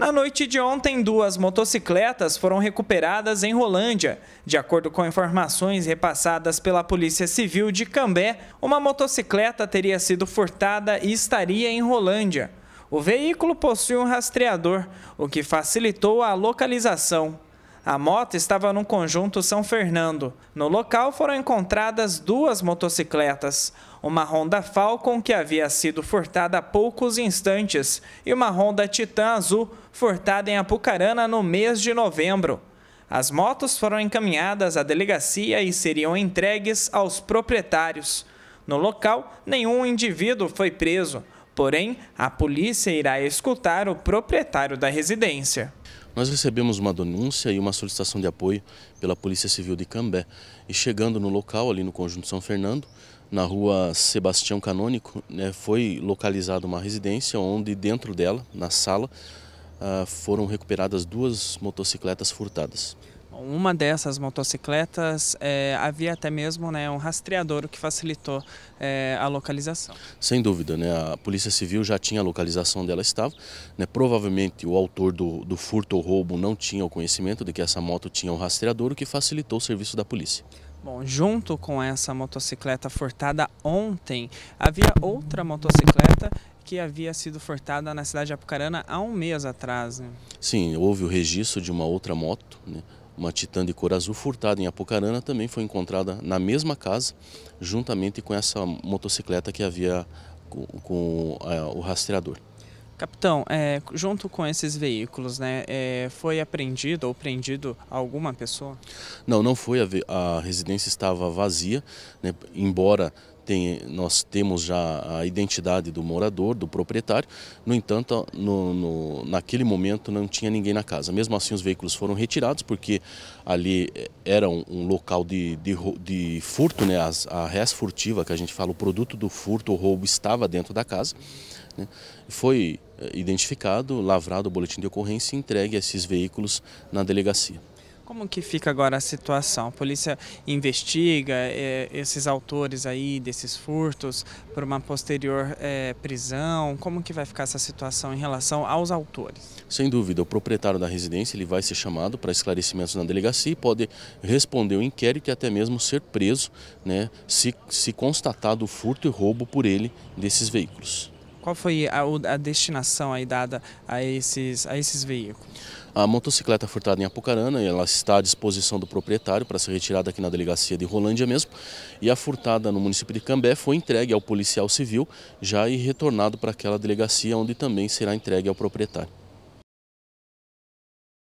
Na noite de ontem, duas motocicletas foram recuperadas em Rolândia. De acordo com informações repassadas pela Polícia Civil de Cambé, uma motocicleta teria sido furtada e estaria em Rolândia. O veículo possui um rastreador, o que facilitou a localização. A moto estava no conjunto São Fernando. No local foram encontradas duas motocicletas, uma Honda Falcon que havia sido furtada há poucos instantes e uma Honda Titan Azul furtada em Apucarana no mês de novembro. As motos foram encaminhadas à delegacia e seriam entregues aos proprietários. No local, nenhum indivíduo foi preso, porém, a polícia irá escutar o proprietário da residência. Nós recebemos uma denúncia e uma solicitação de apoio pela Polícia Civil de Cambé. E chegando no local, ali no Conjunto São Fernando, na rua Sebastião Canônico, né, foi localizada uma residência onde dentro dela, na sala, ah, foram recuperadas duas motocicletas furtadas. Uma dessas motocicletas é, havia até mesmo né, um rastreador que facilitou é, a localização. Sem dúvida, né, a Polícia Civil já tinha a localização dela estava. Né, provavelmente o autor do, do furto ou roubo não tinha o conhecimento de que essa moto tinha um rastreador, o que facilitou o serviço da polícia. Bom, junto com essa motocicleta furtada ontem, havia outra motocicleta que havia sido furtada na cidade de Apucarana há um mês atrás. Né? Sim, houve o registro de uma outra moto, né? Uma titã de cor azul furtada em Apucarana também foi encontrada na mesma casa, juntamente com essa motocicleta que havia com, com é, o rastreador. Capitão, é, junto com esses veículos, né, é, foi apreendido ou prendido alguma pessoa? Não, não foi. A, a residência estava vazia, né, embora tem, nós temos já a identidade do morador, do proprietário, no entanto, no, no, naquele momento não tinha ninguém na casa. Mesmo assim, os veículos foram retirados, porque ali eh, era um, um local de, de, de, furto, né? As, a res furtiva, que a gente fala, o produto do furto, o roubo, estava dentro da casa. Né? Foi eh, identificado, lavrado o boletim de ocorrência e entregue esses veículos na delegacia. Como que fica agora a situação? A polícia investiga é, esses autores aí desses furtos por uma posterior é, prisão? Como que vai ficar essa situação em relação aos autores? Sem dúvida, o proprietário da residência ele vai ser chamado para esclarecimentos na delegacia e pode responder o inquérito e até mesmo ser preso né, se, se constatado o furto e roubo por ele desses veículos. Qual foi a, a destinação aí dada a esses, a esses veículos? A motocicleta furtada em Apucarana, ela está à disposição do proprietário para ser retirada aqui na delegacia de Rolândia mesmo. E a furtada no município de Cambé foi entregue ao policial civil já e retornado para aquela delegacia onde também será entregue ao proprietário.